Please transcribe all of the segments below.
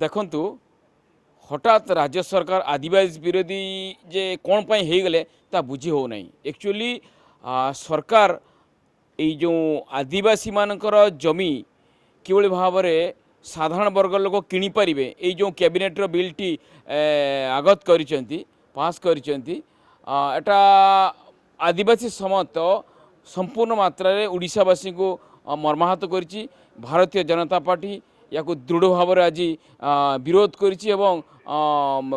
ଦେଖନ୍ତୁ ହଠାତ୍ ରାଜ୍ୟ ସରକାର ଆଦିବାସୀ ବିରୋଧୀ ଯେ କ'ଣ ପାଇଁ ହେଇଗଲେ ତାହା ବୁଝି ହେଉନାହିଁ ଆକ୍ଚୁଆଲି ସରକାର ଏଇ ଯେଉଁ ଆଦିବାସୀମାନଙ୍କର ଜମି କିଭଳି ଭାବରେ ସାଧାରଣ ବର୍ଗ ଲୋକ କିଣିପାରିବେ ଏଇ ଯେଉଁ କ୍ୟାବିନେଟ୍ର ବିଲ୍ଟି ଆଗତ କରିଛନ୍ତି ପାସ୍ କରିଛନ୍ତି ଏଟା ଆଦିବାସୀ ସମେତ ସମ୍ପୂର୍ଣ୍ଣ ମାତ୍ରାରେ ଓଡ଼ିଶାବାସୀଙ୍କୁ ମର୍ମାହତ କରିଛି ଭାରତୀୟ ଜନତା ପାର୍ଟି या को दृढ़ भाव में आज विरोध कर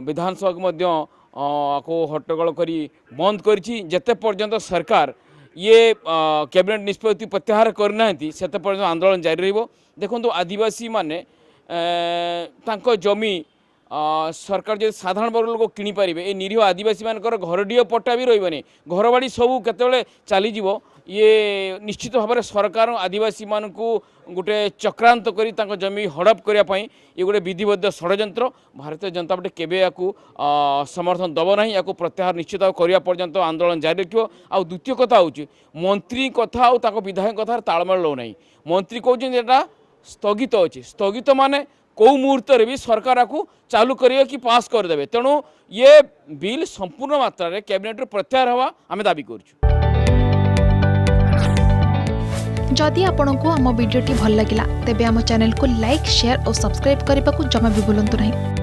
विधानसभा को हट्टगोल कर बंद करते पर्यटन सरकार ये कैबिनेट निष्पत्ति प्रत्याहार करना से आंदोलन जारी रखु आदिवासी मैंने जमी সরকার যদি সাধারণ বর্গ লোক কিনিপারে এ নিরীহ আদিবাসী মানুষ ঘরটিও পট্টা বি রহবনি ঘরবাড়ি সবু কেতবে চালিযোগ ইয়ে নিশ্চিত ভাবে সরকার আদিবাসী মানুষ গোটে চক্রান্ত করে তাঁর জমি হড়প করা ইয়ে গোটে বিধিবদ্ধ ষড়যন্ত্র ভারতীয় জনতা পার্টি কেবে ইয়াকু সমর্থন দেব না ইয়াকু প্রত্যাহার নিশ্চিত ভাবে করা পর্যন্ত আন্দোলন জারি রাখব আদ্বিতীয় কথা হচ্ছে মন্ত্রী কথা আ বিধায়ক কথার তাড়মেল লো না মন্ত্রী কৌন এটা স্থগিত অছে স্থগিত মানে कौ मुहूर्त भी सरकार आपको चालू कर कि पास करदे तेणु ये बिल संपूर्ण मात्रा रे कैबिनेट प्रत्याहर हवा आम दावी कर जदि आपंक आम भिडी भल लगा तेब चेल को लाइक सेयार और सब्सक्राइब करने को जमा भी बुलां नहीं